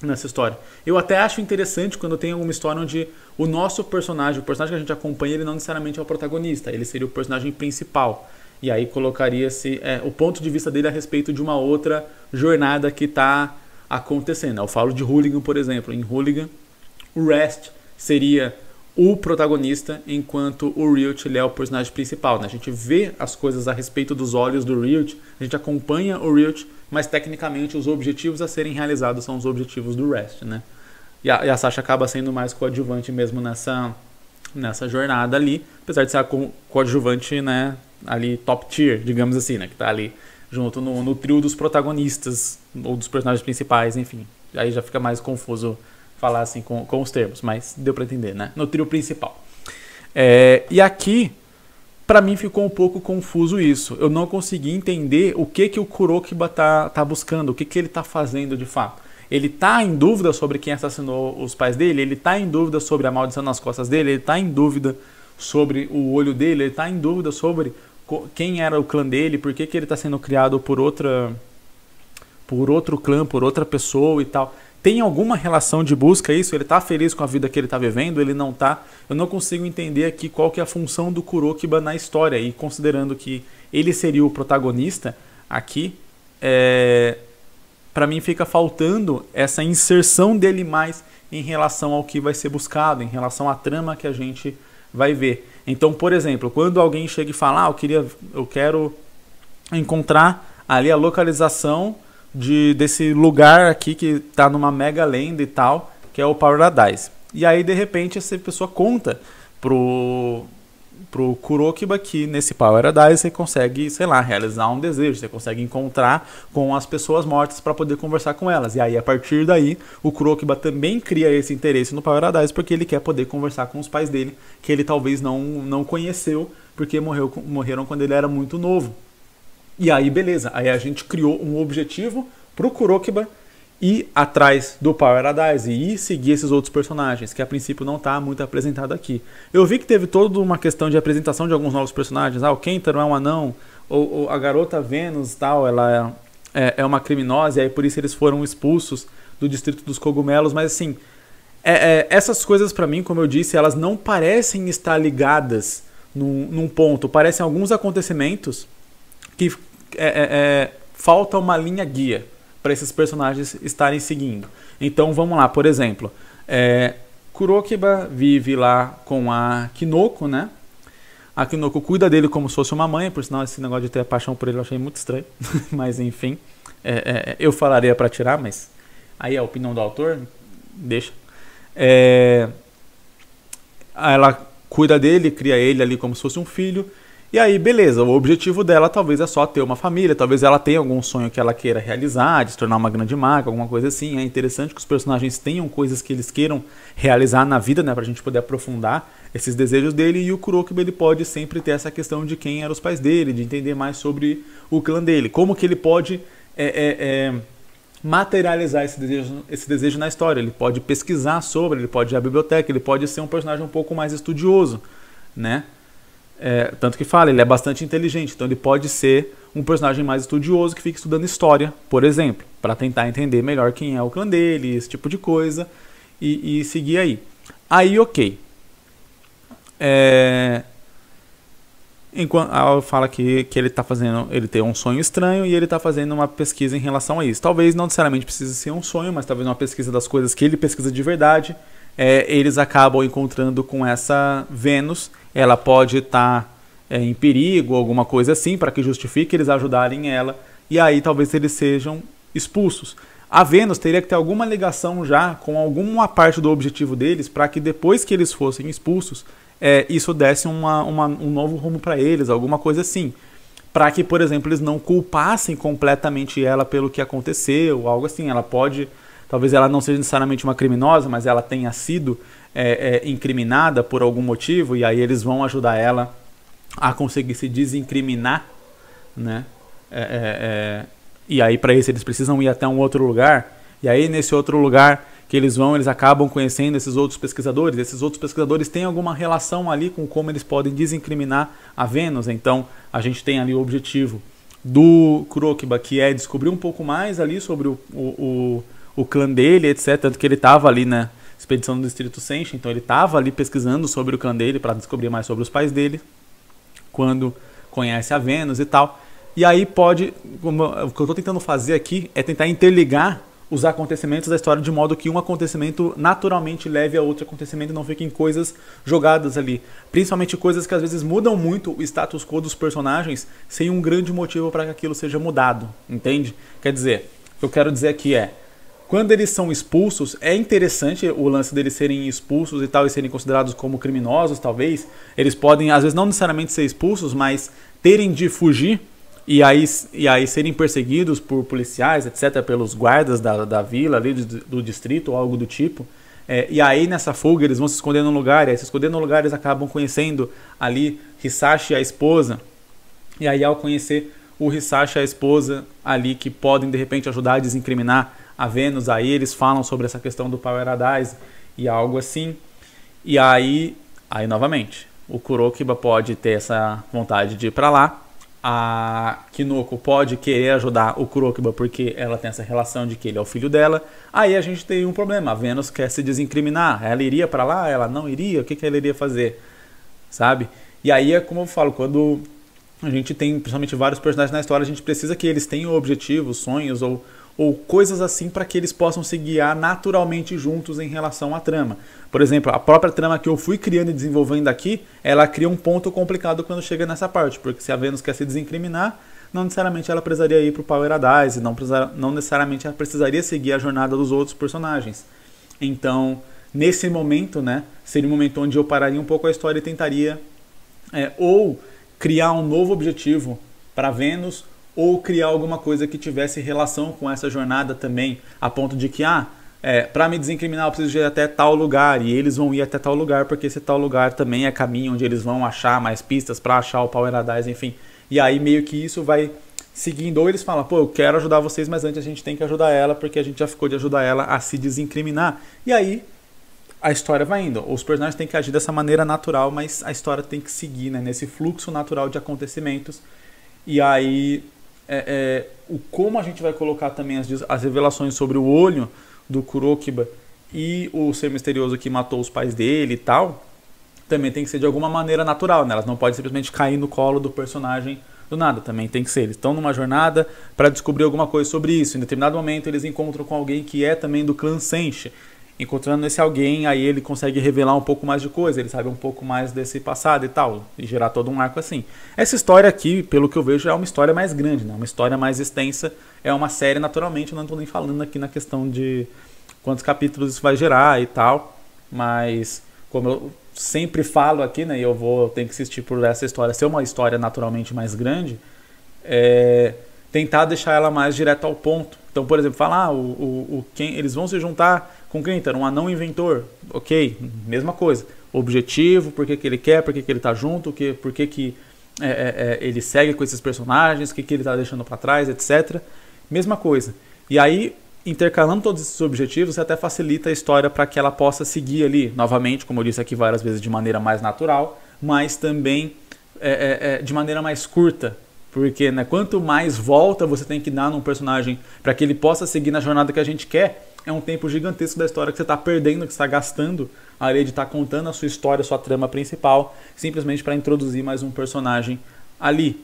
nessa história. Eu até acho interessante quando tem alguma história onde o nosso personagem, o personagem que a gente acompanha, ele não necessariamente é o protagonista, ele seria o personagem principal. E aí colocaria-se é, o ponto de vista dele a respeito de uma outra jornada que está acontecendo. Eu falo de Hooligan, por exemplo. Em Hooligan, o Rest seria o protagonista, enquanto o Riot ele é o personagem principal. Né? A gente vê as coisas a respeito dos olhos do Riot, a gente acompanha o Riot, mas tecnicamente os objetivos a serem realizados são os objetivos do Rest. Né? E, a, e a Sasha acaba sendo mais coadjuvante mesmo nessa, nessa jornada ali, apesar de ser a co coadjuvante né, ali top tier, digamos assim, né? que está ali junto no, no trio dos protagonistas ou dos personagens principais, enfim. Aí já fica mais confuso falar assim com, com os termos, mas deu para entender, né? No trio principal. É, e aqui, para mim ficou um pouco confuso isso. Eu não consegui entender o que que o Kurokiba tá, tá buscando, o que que ele tá fazendo de fato. Ele tá em dúvida sobre quem assassinou os pais dele, ele tá em dúvida sobre a maldição nas costas dele, ele tá em dúvida sobre o olho dele, ele tá em dúvida sobre quem era o clã dele, por que que ele tá sendo criado por outra por outro clã, por outra pessoa e tal tem alguma relação de busca isso? Ele está feliz com a vida que ele está vivendo? Ele não está? Eu não consigo entender aqui qual que é a função do Kurokiba na história. E considerando que ele seria o protagonista aqui, é... para mim fica faltando essa inserção dele mais em relação ao que vai ser buscado, em relação à trama que a gente vai ver. Então, por exemplo, quando alguém chega e fala, ah, eu, queria, eu quero encontrar ali a localização de, desse lugar aqui que tá numa mega lenda e tal, que é o Paradise. E aí, de repente, essa pessoa conta pro, pro Kurokiba que nesse Paradise você consegue, sei lá, realizar um desejo, você consegue encontrar com as pessoas mortas para poder conversar com elas. E aí, a partir daí, o Kurokiba também cria esse interesse no Paradise porque ele quer poder conversar com os pais dele, que ele talvez não, não conheceu, porque morreu, morreram quando ele era muito novo. E aí, beleza. Aí a gente criou um objetivo pro Kurokiba ir atrás do Power Paradise e ir seguir esses outros personagens, que a princípio não está muito apresentado aqui. Eu vi que teve toda uma questão de apresentação de alguns novos personagens. Ah, o Kentaro é um anão, ou, ou a garota Vênus tal, ela é, é, é uma criminosa, e aí por isso eles foram expulsos do Distrito dos Cogumelos, mas assim... É, é, essas coisas para mim, como eu disse, elas não parecem estar ligadas num, num, ponto. Parecem alguns acontecimentos que é, é, é, falta uma linha guia para esses personagens estarem seguindo. Então vamos lá, por exemplo, é, Kurokiba vive lá com a Kinoko, né? A Kinoko cuida dele como se fosse uma mãe, por sinal esse negócio de ter paixão por ele eu achei muito estranho, (laughs) mas enfim, é, é, eu falaria para tirar, mas aí é a opinião do autor, deixa. É, ela cuida dele, cria ele ali como se fosse um filho, e aí, beleza, o objetivo dela talvez é só ter uma família, talvez ela tenha algum sonho que ela queira realizar, de se tornar uma grande marca, alguma coisa assim. É interessante que os personagens tenham coisas que eles queiram realizar na vida, né, pra gente poder aprofundar esses desejos dele. E o Kurokiba, ele pode sempre ter essa questão de quem eram os pais dele, de entender mais sobre o clã dele, como que ele pode... É, é, é, materializar esse desejo, esse desejo na história. Ele pode pesquisar sobre, ele pode ir à biblioteca, ele pode ser um personagem um pouco mais estudioso, né? É, tanto que fala, ele é bastante inteligente, então ele pode ser um personagem mais estudioso que fica estudando história, por exemplo, para tentar entender melhor quem é o clã dele, esse tipo de coisa, e, e seguir aí. Aí, ok. É... Enquanto ela fala que, que ele está fazendo, ele tem um sonho estranho e ele está fazendo uma pesquisa em relação a isso. Talvez não necessariamente precise ser um sonho, mas talvez uma pesquisa das coisas que ele pesquisa de verdade. É, eles acabam encontrando com essa Vênus ela pode estar tá, é, em perigo, alguma coisa assim, para que justifique eles ajudarem ela, e aí talvez eles sejam expulsos. A Vênus teria que ter alguma ligação já com alguma parte do objetivo deles, para que depois que eles fossem expulsos, é, isso desse uma, uma, um novo rumo para eles, alguma coisa assim. Para que, por exemplo, eles não culpassem completamente ela pelo que aconteceu, algo assim. Ela pode talvez ela não seja necessariamente uma criminosa, mas ela tenha sido, é, é, incriminada por algum motivo e aí eles vão ajudar ela a conseguir se desincriminar, né? É, é, é e aí para isso eles precisam ir até um outro lugar e aí nesse outro lugar que eles vão, eles acabam conhecendo esses outros pesquisadores. Esses outros pesquisadores têm alguma relação ali com como eles podem desincriminar a Vênus. Então a gente tem ali o objetivo do Krokba que é descobrir um pouco mais ali sobre o, o, o, o clã dele, etc. Tanto que ele estava ali, né? expedição do Distrito Senche, então ele estava ali pesquisando sobre o clã dele para descobrir mais sobre os pais dele, quando conhece a Vênus e tal. E aí pode, como, o que eu estou tentando fazer aqui é tentar interligar os acontecimentos da história de modo que um acontecimento naturalmente leve a outro acontecimento e não fiquem coisas jogadas ali. Principalmente coisas que às vezes mudam muito o status quo dos personagens sem um grande motivo para que aquilo seja mudado, entende? Quer dizer, o que eu quero dizer aqui é, quando eles são expulsos, é interessante o lance deles serem expulsos e tal, e serem considerados como criminosos, talvez. Eles podem, às vezes, não necessariamente ser expulsos, mas terem de fugir e aí, e aí serem perseguidos por policiais, etc., pelos guardas da, da vila, ali do, do distrito ou algo do tipo. É, e aí nessa fuga eles vão se esconder num lugar, e aí se esconder num lugar eles acabam conhecendo ali Hisashi e a esposa. E aí ao conhecer o Hisashi e a esposa ali que podem de repente ajudar a desincriminar a Vênus, aí eles falam sobre essa questão do Paradise e algo assim. E aí, aí novamente, o Kurokiba pode ter essa vontade de ir para lá. A Kinoko pode querer ajudar o Kurokiba porque ela tem essa relação de que ele é o filho dela. Aí a gente tem um problema. A Vênus quer se desincriminar. Ela iria para lá? Ela não iria? O que, que ela iria fazer? Sabe? E aí é como eu falo, quando a gente tem principalmente vários personagens na história, a gente precisa que eles tenham objetivos, sonhos ou ou coisas assim para que eles possam se guiar naturalmente juntos em relação à trama. Por exemplo, a própria trama que eu fui criando e desenvolvendo aqui, ela cria um ponto complicado quando chega nessa parte, porque se a Vênus quer se desincriminar, não necessariamente ela precisaria ir para o e não, precisar, não necessariamente ela precisaria seguir a jornada dos outros personagens. Então, nesse momento, né, seria o um momento onde eu pararia um pouco a história e tentaria é, ou criar um novo objetivo para Vênus ou criar alguma coisa que tivesse relação com essa jornada também, a ponto de que, ah, é, para me desincriminar eu preciso ir até tal lugar e eles vão ir até tal lugar porque esse tal lugar também é caminho onde eles vão achar mais pistas para achar o Power enfim. E aí meio que isso vai seguindo ou eles falam, pô, eu quero ajudar vocês, mas antes a gente tem que ajudar ela porque a gente já ficou de ajudar ela a se desincriminar. E aí a história vai indo. Os personagens têm que agir dessa maneira natural, mas a história tem que seguir né, nesse fluxo natural de acontecimentos. E aí é, é, o como a gente vai colocar também as, as revelações sobre o olho do Kurokiba e o ser misterioso que matou os pais dele e tal, também tem que ser de alguma maneira natural, né? Elas não podem simplesmente cair no colo do personagem do nada, também tem que ser. Eles estão numa jornada para descobrir alguma coisa sobre isso. Em determinado momento, eles encontram com alguém que é também do clã Senshi encontrando esse alguém, aí ele consegue revelar um pouco mais de coisa, ele sabe um pouco mais desse passado e tal, e gerar todo um arco assim. Essa história aqui, pelo que eu vejo, é uma história mais grande, né? uma história mais extensa, é uma série, naturalmente, eu não estou nem falando aqui na questão de quantos capítulos isso vai gerar e tal, mas como eu sempre falo aqui, né, e eu vou ter que insistir por essa história ser uma história naturalmente mais grande, é tentar deixar ela mais direto ao ponto. Então, por exemplo, falar ah, o, o, o quem eles vão se juntar com Genter, um anão inventor, ok, mesma coisa. Objetivo, por que, que ele quer, por que, que ele está junto, que, por que, que é, é, é, ele segue com esses personagens, o que, que ele está deixando para trás, etc. Mesma coisa. E aí, intercalando todos esses objetivos, você até facilita a história para que ela possa seguir ali, novamente, como eu disse aqui várias vezes, de maneira mais natural, mas também é, é, é de maneira mais curta. Porque né, quanto mais volta você tem que dar num personagem para que ele possa seguir na jornada que a gente quer, é um tempo gigantesco da história que você está perdendo, que está gastando, além de estar tá contando a sua história, a sua trama principal, simplesmente para introduzir mais um personagem ali.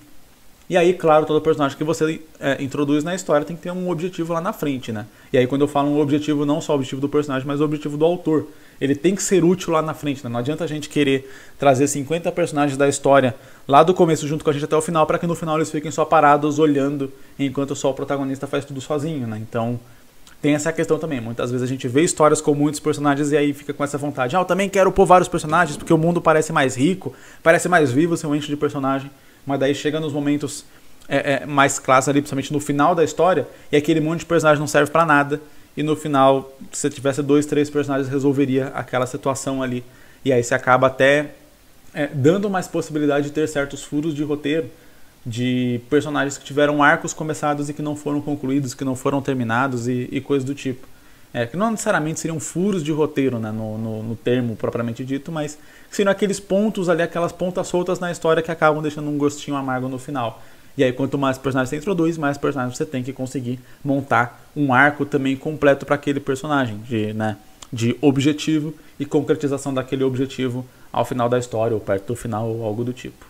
E aí, claro, todo personagem que você é, introduz na história tem que ter um objetivo lá na frente, né? E aí, quando eu falo um objetivo, não só o objetivo do personagem, mas o objetivo do autor. Ele tem que ser útil lá na frente, né? Não adianta a gente querer trazer 50 personagens da história lá do começo junto com a gente até o final, para que no final eles fiquem só parados olhando enquanto só o protagonista faz tudo sozinho, né? Então, tem essa questão também. Muitas vezes a gente vê histórias com muitos personagens e aí fica com essa vontade. Ah, eu também quero pôr vários personagens porque o mundo parece mais rico, parece mais vivo se eu encho de personagem. Mas daí chega nos momentos é, é, mais clássicos ali, principalmente no final da história, e aquele monte de personagem não serve para nada. E no final, se tivesse dois, três personagens, resolveria aquela situação ali. E aí você acaba até é, dando mais possibilidade de ter certos furos de roteiro de personagens que tiveram arcos começados e que não foram concluídos, que não foram terminados e, e coisas do tipo. É, que não necessariamente seriam furos de roteiro né, no, no, no, termo propriamente dito, mas seriam aqueles pontos ali, aquelas pontas soltas na história que acabam deixando um gostinho amargo no final. E aí, quanto mais personagens você introduz, mais personagens você tem que conseguir montar um arco também completo para aquele personagem, de, né, de objetivo e concretização daquele objetivo ao final da história, ou perto do final, ou algo do tipo.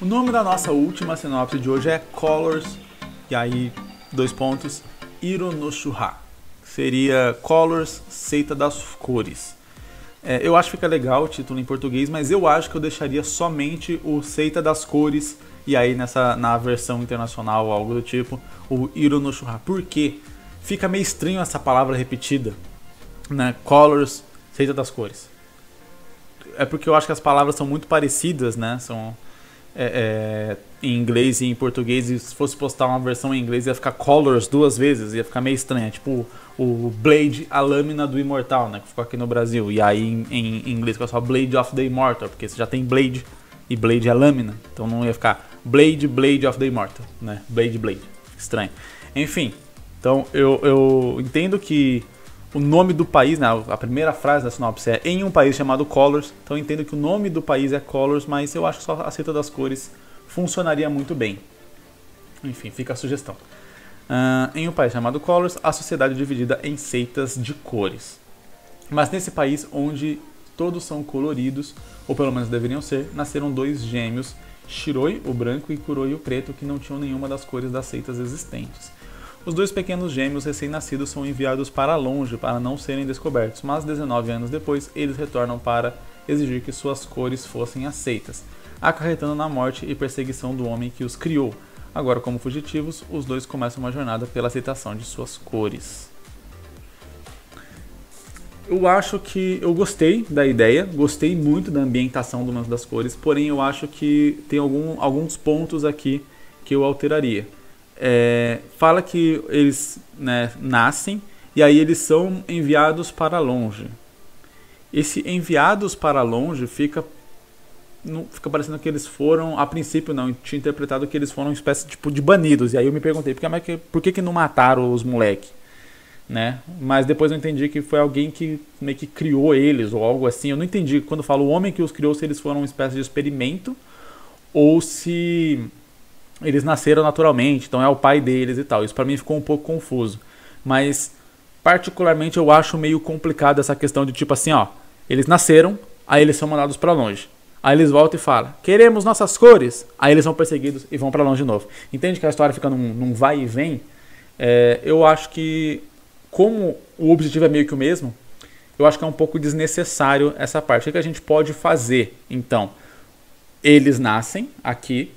O nome da nossa última sinopse de hoje é Colors, e aí, dois pontos, Ironoshuha. Seria Colors, Seita das Cores. É, eu acho que fica legal o título em português, mas eu acho que eu deixaria somente o Seita das Cores, e aí nessa na versão internacional algo do tipo, o Ironoshuha. Por quê? Fica meio estranho essa palavra repetida, né? Colors, Seita das Cores. É porque eu acho que as palavras são muito parecidas, né? São é, é, em inglês e em português, e se fosse postar uma versão em inglês ia ficar Colors duas vezes, ia ficar meio estranha. É tipo o Blade, a lâmina do Imortal, né? Que ficou aqui no Brasil. E aí em, em, em inglês fica só Blade of the Immortal, porque você já tem Blade e Blade é lâmina. Então não ia ficar Blade, Blade of the Immortal, né? Blade, Blade. Estranho. Enfim, então eu, eu entendo que o nome do país, né, a primeira frase da sinopse é em um país chamado Colors, então eu entendo que o nome do país é Colors, mas eu acho que só a seta das cores funcionaria muito bem. Enfim, fica a sugestão. Uh, em um país chamado Colors, a sociedade é dividida em seitas de cores. Mas nesse país onde todos são coloridos, ou pelo menos deveriam ser, nasceram dois gêmeos, Shiroi, o branco, e Kuroi, o preto, que não tinham nenhuma das cores das seitas existentes. Os dois pequenos gêmeos recém-nascidos são enviados para longe para não serem descobertos, mas 19 anos depois eles retornam para exigir que suas cores fossem aceitas, acarretando na morte e perseguição do homem que os criou. Agora, como fugitivos, os dois começam uma jornada pela aceitação de suas cores. Eu acho que eu gostei da ideia, gostei muito da ambientação do lance das cores, porém eu acho que tem algum, alguns pontos aqui que eu alteraria é, fala que eles né, nascem e aí eles são enviados para longe. Esse enviados para longe fica não, fica parecendo que eles foram, a princípio não, tinha interpretado que eles foram uma espécie tipo, de banidos. E aí eu me perguntei, por que, por que, que não mataram os moleque? Né? Mas depois eu entendi que foi alguém que meio que criou eles ou algo assim. Eu não entendi quando falo o homem que os criou, se eles foram uma espécie de experimento ou se eles nasceram naturalmente, então é o pai deles e tal. Isso para mim ficou um pouco confuso. Mas particularmente eu acho meio complicado essa questão de tipo assim, ó, eles nasceram, aí eles são mandados para longe. Aí eles voltam e falam: "Queremos nossas cores". Aí eles são perseguidos e vão para longe de novo. Entende que a história fica num, num vai e vem? É, eu acho que como o objetivo é meio que o mesmo, eu acho que é um pouco desnecessário essa parte. O que a gente pode fazer, então? Eles nascem aqui,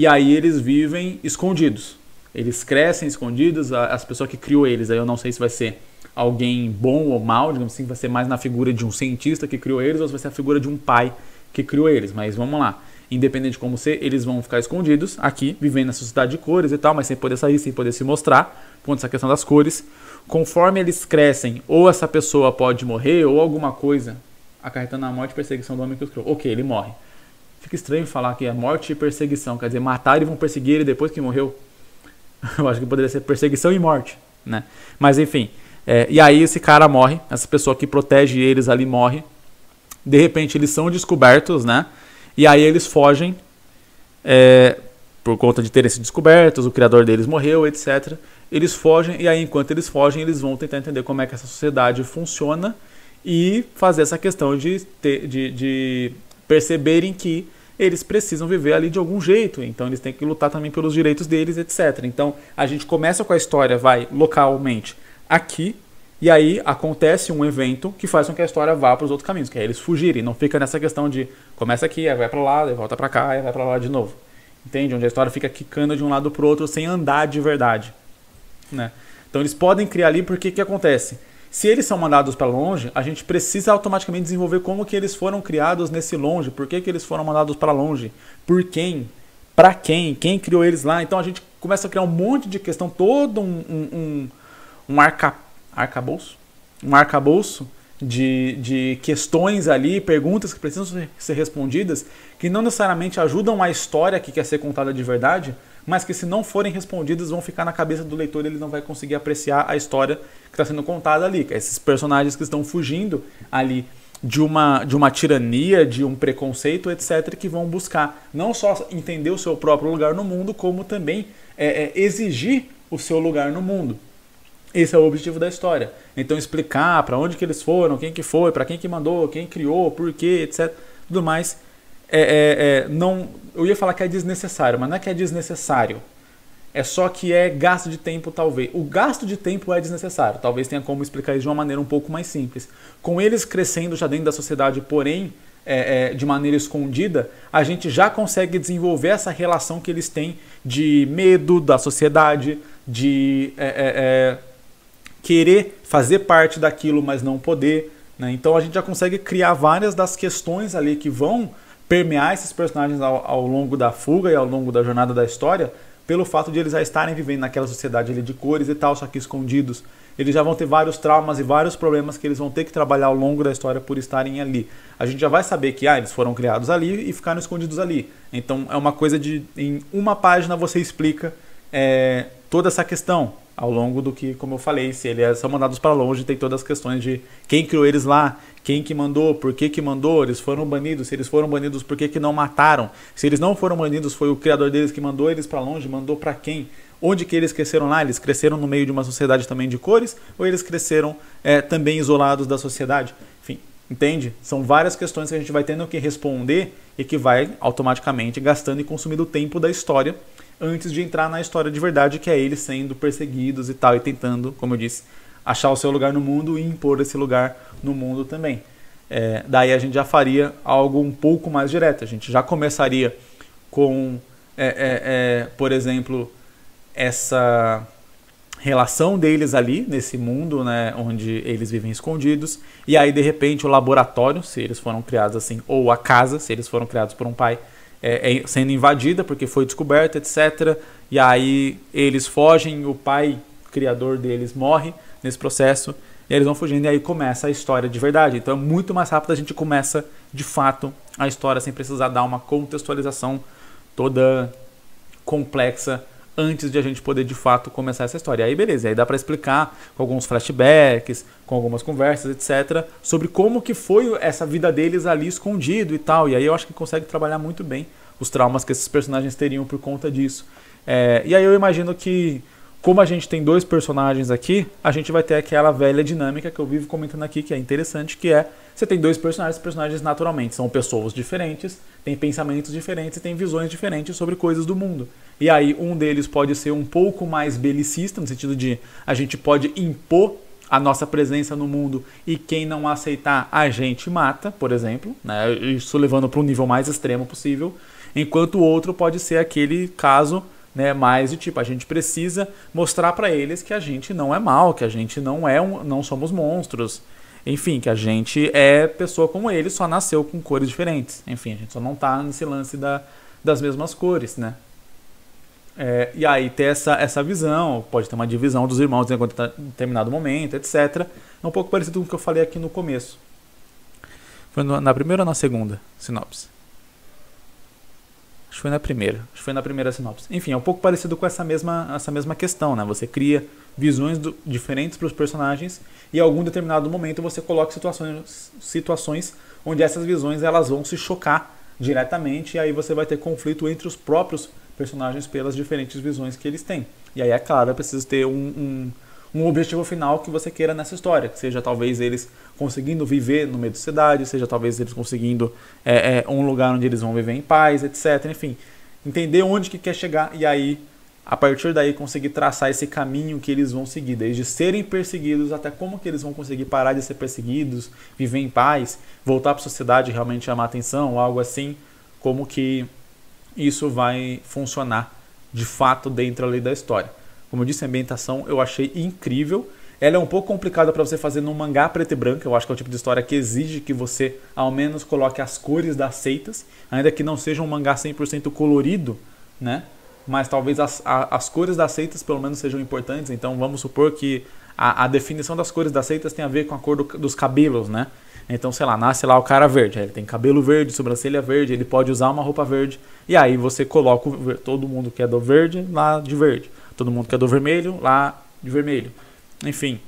e aí eles vivem escondidos. Eles crescem escondidos, as pessoas que criou eles, aí eu não sei se vai ser alguém bom ou mal, digamos assim, vai ser mais na figura de um cientista que criou eles ou se vai ser a figura de um pai que criou eles, mas vamos lá. Independente de como ser, eles vão ficar escondidos aqui, vivendo na sociedade de cores e tal, mas sem poder sair, sem poder se mostrar, quanto essa questão das cores. Conforme eles crescem, ou essa pessoa pode morrer, ou alguma coisa acarretando a morte e perseguição do homem que os criou. Ok, ele morre. Fica estranho falar que é morte e perseguição. Quer dizer, mataram e vão perseguir ele depois que morreu. (laughs) Eu acho que poderia ser perseguição e morte, né? Mas enfim. É, e aí esse cara morre, essa pessoa que protege eles ali morre. De repente eles são descobertos, né? E aí eles fogem é, por conta de terem sido descobertos, o criador deles morreu, etc. Eles fogem e aí enquanto eles fogem eles vão tentar entender como é que essa sociedade funciona e fazer essa questão de, ter, de, de perceberem que eles precisam viver ali de algum jeito, então eles têm que lutar também pelos direitos deles, etc. Então a gente começa com a história, vai localmente aqui, e aí acontece um evento que faz com que a história vá para os outros caminhos, que é eles fugirem, não fica nessa questão de começa aqui, aí vai para lá, aí volta para cá, aí vai para lá de novo. Entende? Onde a história fica quicando de um lado para o outro sem andar de verdade, né? Então eles podem criar ali porque o que acontece? Se eles são mandados para longe, a gente precisa automaticamente desenvolver como que eles foram criados nesse longe, por que, que eles foram mandados para longe, por quem, para quem, quem criou eles lá. Então a gente começa a criar um monte de questão, todo um, um, um, um arca, arcabouço, um arcabouço de, de questões ali, perguntas que precisam ser respondidas, que não necessariamente ajudam a história que quer ser contada de verdade, mas que se não forem respondidas vão ficar na cabeça do leitor e ele não vai conseguir apreciar a história que está sendo contada ali. É esses personagens que estão fugindo ali de uma, de uma tirania, de um preconceito, etc., que vão buscar não só entender o seu próprio lugar no mundo, como também é, é, exigir o seu lugar no mundo. Esse é o objetivo da história. Então explicar para onde que eles foram, quem que foi, para quem que mandou, quem criou, por quê, etc. Tudo mais é, é, é, não, eu ia falar que é desnecessário, mas não é que é desnecessário. É só que é gasto de tempo, talvez. O gasto de tempo é desnecessário. Talvez tenha como explicar isso de uma maneira um pouco mais simples. Com eles crescendo já dentro da sociedade, porém, é, é, de maneira escondida, a gente já consegue desenvolver essa relação que eles têm de medo da sociedade, de é, é, é querer fazer parte daquilo, mas não poder. Né? Então a gente já consegue criar várias das questões ali que vão permear esses personagens ao, ao, longo da fuga e ao longo da jornada da história, pelo fato de eles já estarem vivendo naquela sociedade de cores e tal, só que escondidos. Eles já vão ter vários traumas e vários problemas que eles vão ter que trabalhar ao longo da história por estarem ali. A gente já vai saber que ah, eles foram criados ali e ficaram escondidos ali. Então é uma coisa de em uma página você explica é, toda essa questão ao longo do que, como eu falei, se eles é, são mandados para longe, tem todas as questões de quem criou eles lá, quem que mandou, por que que mandou, eles foram banidos, se eles foram banidos, por que que não mataram? Se eles não foram banidos, foi o criador deles que mandou eles para longe, mandou para quem? Onde que eles cresceram lá? Eles cresceram no meio de uma sociedade também de cores ou eles cresceram é, também isolados da sociedade? Enfim, entende? São várias questões que a gente vai tendo que responder e que vai automaticamente gastando e consumindo o tempo da história antes de entrar na história de verdade, que é eles sendo perseguidos e tal, e tentando, como eu disse, achar o seu lugar no mundo e impor esse lugar no mundo também. É, daí a gente já faria algo um pouco mais direto. A gente já começaria com, é, é, é por exemplo, essa relação deles ali nesse mundo, né, onde eles vivem escondidos. E aí de repente o laboratório, se eles foram criados assim, ou a casa, se eles foram criados por um pai, é, é, sendo invadida porque foi descoberta, etc. E aí eles fogem, o pai criador deles morre nesse processo e eles vão fugindo e aí começa a história de verdade. Então é muito mais rápido a gente começa de fato a história sem precisar dar uma contextualização toda complexa antes de a gente poder de fato começar essa história. Aí beleza, aí dá para explicar com alguns flashbacks, com algumas conversas, etc, sobre como que foi essa vida deles ali escondido e tal. E aí eu acho que consegue trabalhar muito bem os traumas que esses personagens teriam por conta disso. É, e aí eu imagino que como a gente tem dois personagens aqui, a gente vai ter aquela velha dinâmica que eu vivo comentando aqui, que é interessante, que é você tem dois personagens, personagens naturalmente são pessoas diferentes, têm pensamentos diferentes e têm visões diferentes sobre coisas do mundo. E aí um deles pode ser um pouco mais belicista, no sentido de a gente pode impor a nossa presença no mundo e quem não aceitar a gente mata, por exemplo, né? Isso levando para um nível mais extremo possível, enquanto o outro pode ser aquele caso né? Mas de tipo, a gente precisa mostrar para eles que a gente não é mal, que a gente não é um, não somos monstros. Enfim, que a gente é pessoa como eles, só nasceu com cores diferentes. Enfim, a gente só não tá nesse lance da, das mesmas cores, né? É, e aí ter essa, essa visão, pode ter uma divisão dos irmãos em determinado momento, etc. É um pouco parecido com o que eu falei aqui no começo. Foi na primeira ou na segunda sinopse? Acho que foi na primeira. Acho que foi na primeira sinopse. Enfim, é um pouco parecido com essa mesma, essa mesma questão, né? Você cria visões do, diferentes para os personagens e, em algum determinado momento, você coloca situações, situações onde essas visões elas vão se chocar diretamente e aí você vai ter conflito entre os próprios personagens pelas diferentes visões que eles têm. E aí, é claro, é preciso ter um, um um objetivo final que você queira nessa história, que seja talvez eles conseguindo viver no meio da cidade, seja talvez eles conseguindo é, é, um lugar onde eles vão viver em paz, etc. Enfim, entender onde que quer chegar e aí, a partir daí, conseguir traçar esse caminho que eles vão seguir, desde serem perseguidos até como que eles vão conseguir parar de ser perseguidos, viver em paz, voltar para a sociedade realmente chamar atenção, algo assim, como que isso vai funcionar de fato dentro ali da história. Como eu disse, a ambientação eu achei incrível. Ela é um pouco complicada para você fazer num mangá preto e branco. Eu acho que é o tipo de história que exige que você, ao menos, coloque as cores das seitas. Ainda que não seja um mangá 100% colorido, né? Mas talvez as, a, as cores das seitas, pelo menos, sejam importantes. Então, vamos supor que a, a definição das cores das seitas tem a ver com a cor do, dos cabelos, né? Então, sei lá, nasce lá o cara verde. Ele tem cabelo verde, sobrancelha verde, ele pode usar uma roupa verde. E aí você coloca todo mundo que é do verde lá de verde todo mundo que é do vermelho lá de vermelho. Enfim,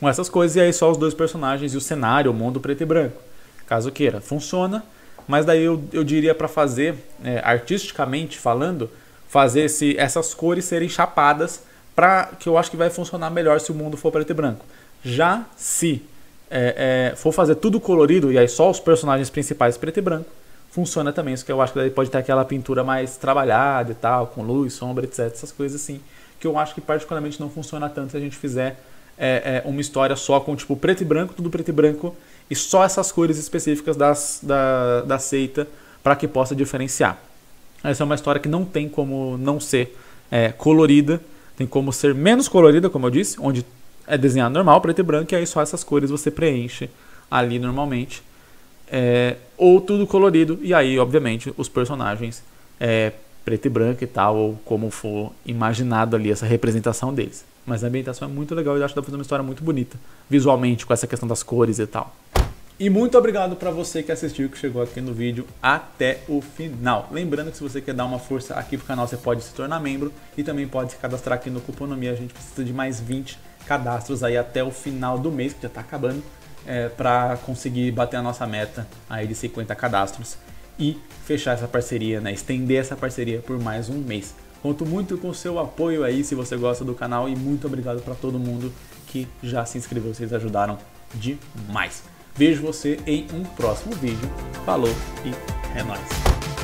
com essas coisas, e aí só os dois personagens e o cenário, o mundo preto e branco. Caso queira, funciona, mas daí eu, eu diria para fazer, é, artisticamente falando, fazer se essas cores serem chapadas para que eu acho que vai funcionar melhor se o mundo for preto e branco. Já se é, é, for fazer tudo colorido e aí só os personagens principais preto e branco, funciona também. Isso que eu acho que daí pode ter aquela pintura mais trabalhada e tal, com luz, sombra, etc. Essas coisas assim. Que eu acho que particularmente não funciona tanto se a gente fizer é, é, uma história só com tipo preto e branco, tudo preto e branco, e só essas cores específicas das, da, da seita para que possa diferenciar. Essa é uma história que não tem como não ser é, colorida, tem como ser menos colorida, como eu disse, onde é desenhado normal, preto e branco, e aí só essas cores você preenche ali normalmente é, ou tudo colorido, e aí, obviamente, os personagens é, preto e branco e tal, ou como for imaginado ali essa representação deles. Mas a ambientação é muito legal e acho que dá pra fazer uma história muito bonita, visualmente, com essa questão das cores e tal. E muito obrigado para você que assistiu, que chegou aqui no vídeo até o final. Lembrando que se você quer dar uma força aqui pro canal, você pode se tornar membro e também pode se cadastrar aqui no Cuponomia. A gente precisa de mais 20 cadastros aí até o final do mês, que já tá acabando é, para conseguir bater a nossa meta aí de 50 cadastros e fechar essa parceria, né? estender essa parceria por mais um mês. Conto muito com o seu apoio aí se você gosta do canal e muito obrigado para todo mundo que já se inscreveu, vocês ajudaram demais. Vejo você em um próximo vídeo. Falou e é nóis!